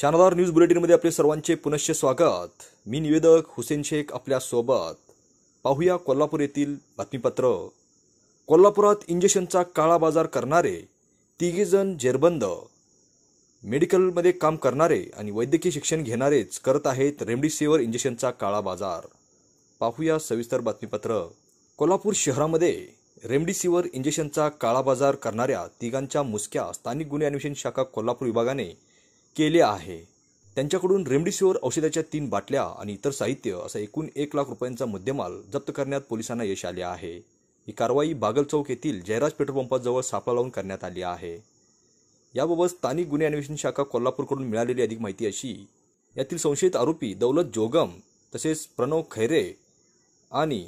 शानदार न्यूज बुलेटिनमध्ये आपले सर्वांचे पुनश्च स्वागत मी निवेदक हुसेन शेख आपल्यासोबत पाहूया कोल्हापूर येथील बातमीपत्र कोल्हापुरात इंजेक्शनचा काळा बाजार करणारे तिघेजण जेरबंद मेडिकलमध्ये काम करणारे आणि वैद्यकीय शिक्षण घेणारेच करत आहेत रेमडेसिव्हिर इंजेक्शनचा काळा बाजार पाहूया सविस्तर बातमीपत्र कोल्हापूर शहरामध्ये रेमडेसिव्हिर इंजेक्शनचा काळा बाजार करणाऱ्या तिघांच्या मुसक्या स्थानिक गुन्हे अन्वेषण शाखा कोल्हापूर विभागाने केले आहे त्यांच्याकडून रेमडेसिवीर औषधाच्या तीन बाटल्या आणि इतर साहित्य असा एकूण एक लाख रुपयांचा मुद्देमाल जप्त करण्यात पोलिसांना यश आले आहे ही कारवाई बागल चौक येथील जयराज पेट्रोल पंपाजवळ सापळा लावून करण्यात आली आहे याबाबत स्थानिक गुन्हे अन्वेषण शाखा कोल्हापूरकडून मिळालेली अधिक माहिती अशी यातील संशयित आरोपी दौलत जोगम तसेच प्रणव खैरे आणि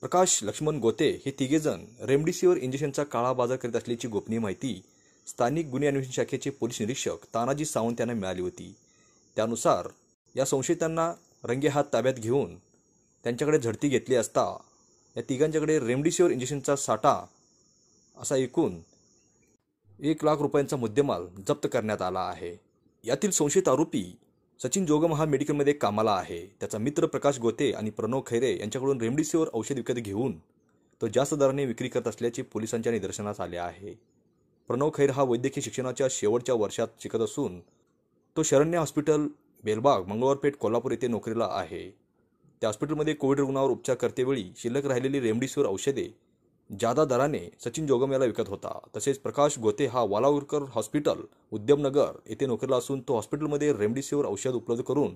प्रकाश लक्ष्मण गोते हे तिघेजण रेमडेसिवीर इंजेक्शनचा काळा बाजार करीत असल्याची गोपनीय माहिती स्थानिक गुन्हे अन्वेषण शाखेचे पोलीस निरीक्षक तानाजी सावंत यांना मिळाली होती त्यानुसार या संशयितांना हात ताब्यात घेऊन त्यांच्याकडे झडती घेतली असता या तिघांच्याकडे रेमडिसिवर इंजेक्शनचा साठा असा एकूण एक लाख रुपयांचा मुद्देमाल जप्त करण्यात आला आहे यातील संशयित आरोपी सचिन जोगम हा मेडिकलमध्ये कामाला आहे त्याचा मित्र प्रकाश गोते आणि प्रणव खैरे यांच्याकडून रेमडिसिवर औषध विकत घेऊन तो जास्त दराने विक्री करत असल्याचे पोलिसांच्या निदर्शनास आले आहे प्रणव खैर हा वैद्यकीय शिक्षणाच्या शेवटच्या वर्षात शिकत असून तो शरण्य हॉस्पिटल बेलबाग मंगळवारपेठ कोल्हापूर येथे नोकरीला आहे त्या हॉस्पिटलमध्ये कोविड रुग्णावर उपचार करतेवेळी शिल्लक राहिलेली रेमडिसिवीर औषधे जादा दराने सचिन जोगम याला विकत होता तसेच प्रकाश गोते हा वालावरकर हॉस्पिटल उद्यमनगर येथे नोकरीला असून तो हॉस्पिटलमध्ये रेमडिसिवीर औषध उपलब्ध करून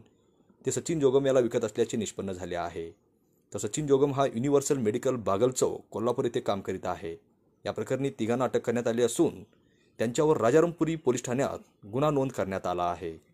ते सचिन जोगम याला विकत असल्याचे निष्पन्न झाले आहे तर सचिन जोगम हा युनिव्हर्सल मेडिकल बागलचौक कोल्हापूर येथे काम करीत आहे या प्रकरणी तिघांना अटक करण्यात आली असून त्यांच्यावर राजारामपुरी पोलीस ठाण्यात गुन्हा नोंद करण्यात आला आहे